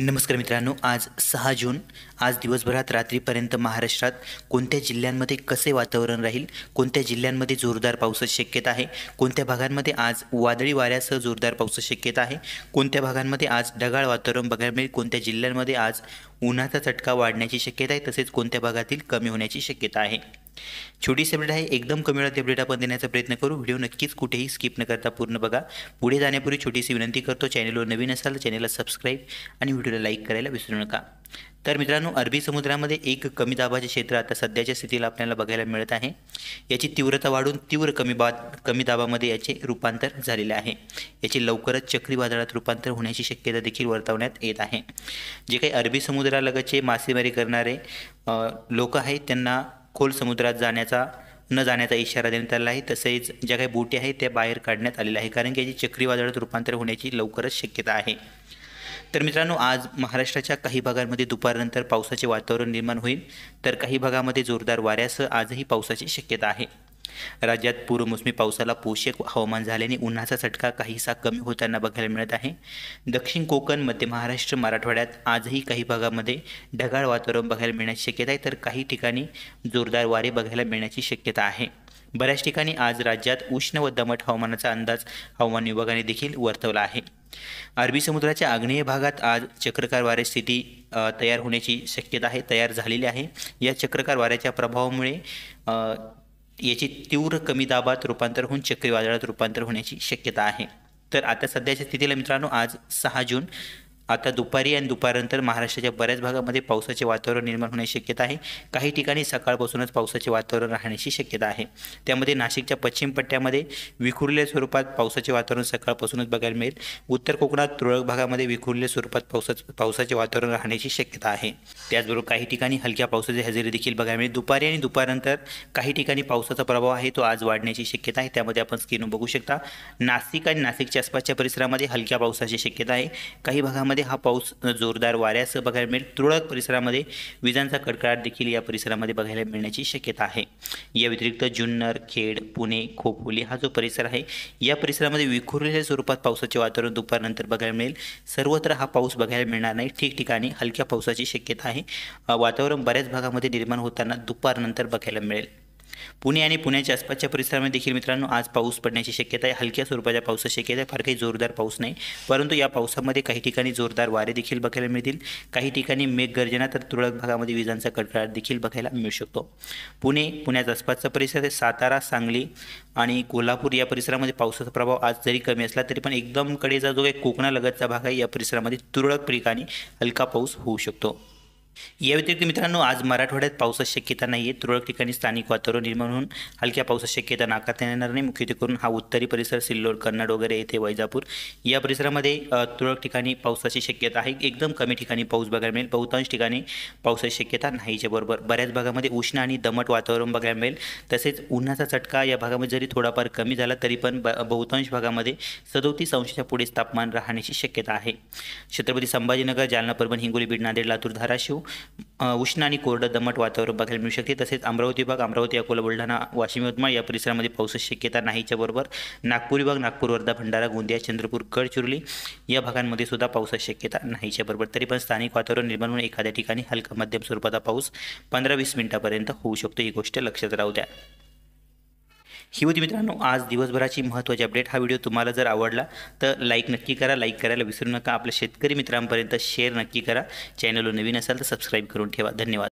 नमस्कार मित्रांनो आज सहा जून आज दिवसभरात रात्रीपर्यंत महाराष्ट्रात कोणत्या जिल्ह्यांमध्ये कसे वातावरण राहील कोणत्या जिल्ह्यांमध्ये जोरदार पावसाची शक्यता आहे कोणत्या भागांमध्ये आज वादळी वाऱ्यासह जोरदार पावसाची शक्यता आहे कोणत्या भागांमध्ये आज ढगाळ वातावरण बघायला मिळेल कोणत्या जिल्ह्यांमध्ये आज उन्हाचा चटका वाढण्याची शक्यता आहे तसेच कोणत्या भागातील कमी होण्याची शक्यता आहे छोटीशी अपडेट आहे एकदम कमी वेळात अपडेट आपण देण्याचा प्रयत्न करू व्हिडिओ नक्कीच कुठेही स्किप न करता पूर्ण बघा पुढे जाण्यापूर्वी छोटीशी विनंती करतो चॅनेलवर नवीन असाल तर चॅनलला सबस्क्राईब आणि व्हिडिओला लाईक करायला विसरू नका तर मित्रांनो अरबी समुद्रामध्ये एक कमी दाबाचे क्षेत्र आता सध्याच्या स्थितीला आपल्याला बघायला मिळत आहे याची तीव्रता वाढून तीव्र कमी बा कमी दाबामध्ये याचे रूपांतर झालेले आहे याचे लवकरच चक्रीवादळात रूपांतर होण्याची शक्यता देखील वर्तवण्यात येत आहे जे काही अरबी समुद्रालगतचे मासेमारी करणारे लोक आहेत त्यांना खोल समुद्रात जाण्याचा न जाण्याचा इशारा देण्यात आला आहे तसेच ज्या काही बोटी आहेत त्या बाहेर काढण्यात आलेल्या आहे कारण की याची चक्रीवादळात रूपांतर होण्याची लवकरच शक्यता आहे तर मित्रांनो आज महाराष्ट्राच्या काही भागांमध्ये दुपारनंतर पावसाचे वातावरण निर्माण होईल तर काही भागामध्ये जोरदार वाऱ्यासह आजही पावसाची शक्यता आहे राज्यात पूरमोसमी पावसाला पोषक हवामान झाल्याने उन्हाचा चटका काहीसा कमी होताना बघायला मिळत आहे दक्षिण कोकण मध्य महाराष्ट्र मराठवाड्यात आजही काही भागामध्ये ढगाळ वातावरण बघायला मिळण्याची शक्यता आहे तर काही ठिकाणी जोरदार वारे बघायला मिळण्याची शक्यता आहे बऱ्याच ठिकाणी आज राज्यात उष्ण व दमट हवामानाचा अंदाज हवामान विभागाने देखील वर्तवला आहे अरबी समुद्राच्या आग्नेय भागात आज चक्रकार वारे स्थिती तयार होण्याची शक्यता आहे तयार झालेली आहे या चक्रकार वाऱ्याच्या प्रभावामुळे याची तीव्र कमी दाबात रूपांतर होऊन चक्रीवादळात रूपांतर होण्याची शक्यता आहे तर आता सध्याच्या स्थितीला मित्रांनो आज सहा जून आता दुपारी आणि दुपारनंतर महाराष्ट्राच्या बऱ्याच भागामध्ये पावसाचे वातावरण निर्माण होण्याची शक्यता आहे काही ठिकाणी सकाळपासूनच पावसाचे वातावरण राहण्याची शक्यता आहे त्यामध्ये नाशिकच्या पश्चिम पट्ट्यामध्ये विखुरलेल्या स्वरूपात पावसाचे वातावरण सकाळपासूनच बघायला मिळेल उत्तर कोकणात तुरळक भागामध्ये विखुरलेल्या स्वरूपात पावसाच पावसाचे वातावरण राहण्याची शक्यता आहे त्याचबरोबर काही ठिकाणी हलक्या पावसाची हजेरी देखील बघायला मिळेल दुपारी आणि दुपारनंतर काही ठिकाणी पावसाचा प्रभाव आहे तो आज वाढण्याची शक्यता आहे त्यामध्ये आपण स्क्रीनवर बघू शकता नाशिक आणि नाशिकच्या आसपासच्या परिसरामध्ये हलक्या पावसाची शक्यता आहे काही भागामध्ये मध्ये हा पाऊस जोरदार वाऱ्यासह बघायला मिळेल तुरळक परिसरामध्ये विजांचा कडकडाट देखील या परिसरामध्ये बघायला मिळण्याची शक्यता आहे या व्यतिरिक्त जुन्नर खेड पुणे खोपोली हा जो परिसर आहे या परिसरामध्ये विखुरलेल्या स्वरूपात पावसाचे वातावरण दुपारनंतर बघायला मिळेल सर्वत्र हा पाऊस बघायला मिळणार नाही ठिकठिकाणी हलक्या पावसाची शक्यता आहे वातावरण बऱ्याच भागामध्ये निर्माण होताना दुपारनंतर बघायला मिळेल पुणे आणि पुण्याच्या आसपासच्या परिसरामध्ये देखील मित्रांनो आज पाऊस पडण्याची शक्यता आहे हलक्या स्वरूपाच्या पावसाची शक्यता आहे फार काही जोरदार पाऊस नाही परंतु या पावसामध्ये काही ठिकाणी जोरदार वारे देखील बघायला मिळतील काही ठिकाणी मेघगर्जना तर तुरळक भागामध्ये विजांचा कडकडाट देखील बघायला मिळू शकतो पुणे पुण्याच्या आसपासचा परिसर आहे सातारा सांगली आणि कोल्हापूर या परिसरामध्ये पावसाचा प्रभाव आज जरी कमी असला तरी पण एकदम कडेचा जो काही कोकणालगतचा भाग आहे या परिसरामध्ये तुरळक ठिकाणी हलका पाऊस होऊ शकतो या व्यतिरिक्त मित्रांनो आज मराठवाड्यात पावसाची शक्यता नाही आहे तुरळक ठिकाणी स्थानिक वातावरण निर्माण होऊन हलक्या पावसाची शक्यता नाकारता येणार नाही मुख्यत्वे करून हा उत्तरी परिसर सिल्लोड कन्नड वगैरे येथे वैजापूर या परिसरामध्ये तुरळक ठिकाणी पावसाची शक्यता आहे एकदम कमी ठिकाणी पाऊस बघायला मिळेल बहुतांश ठिकाणी पावसाची शक्यता नाहीच्या बरोबर बऱ्याच भागामध्ये उष्ण आणि दमट वातावरण बघायला मिळेल तसेच उन्हाचा चटका या भागामध्ये जरी थोडाफार कमी झाला तरी पण बहुतांश भागामध्ये सदोतीस अंशाच्या पुढेच तापमान राहण्याची शक्यता आहे छत्रपती संभाजीनगर जालना परभणी हिंगोली बीड नांदेड लातूर धाराशिव उष्ण आणि कोरडं दमट वातावरण बघायला मिळू शकते तसेच अमरावती विभाग अमरावती अकोला बुलढाणा वाशिम यवतमाळ या परिसरामध्ये पावसाची शक्यता नाहीच्या बरोबर नागपूर विभाग नागपूर वर्धा भंडारा गोंदिया चंद्रपूर गडचिरोली या भागांमध्ये सुद्धा पावसाची शक्यता नाहीच्या बरोबर तरी पण स्थानिक वातावरण निर्माण होऊन एखाद्या ठिकाणी हलका मध्यम स्वरूपाचा पाऊस पंधरा वीस मिनिटापर्यंत होऊ शकतो ही गोष्ट लक्षात राहू द्या ही होती मित्रांनो आज दिवसभराची महत्त्वाची अपडेट हा व्हिडिओ तुम्हाला जर आवडला तर लाईक नक्की करा लाईक करायला विसरू नका आपल्या शेतकरी मित्रांपर्यंत शेअर नक्की करा चॅनलवर नवीन असाल तर सबस्क्राईब करून ठेवा धन्यवाद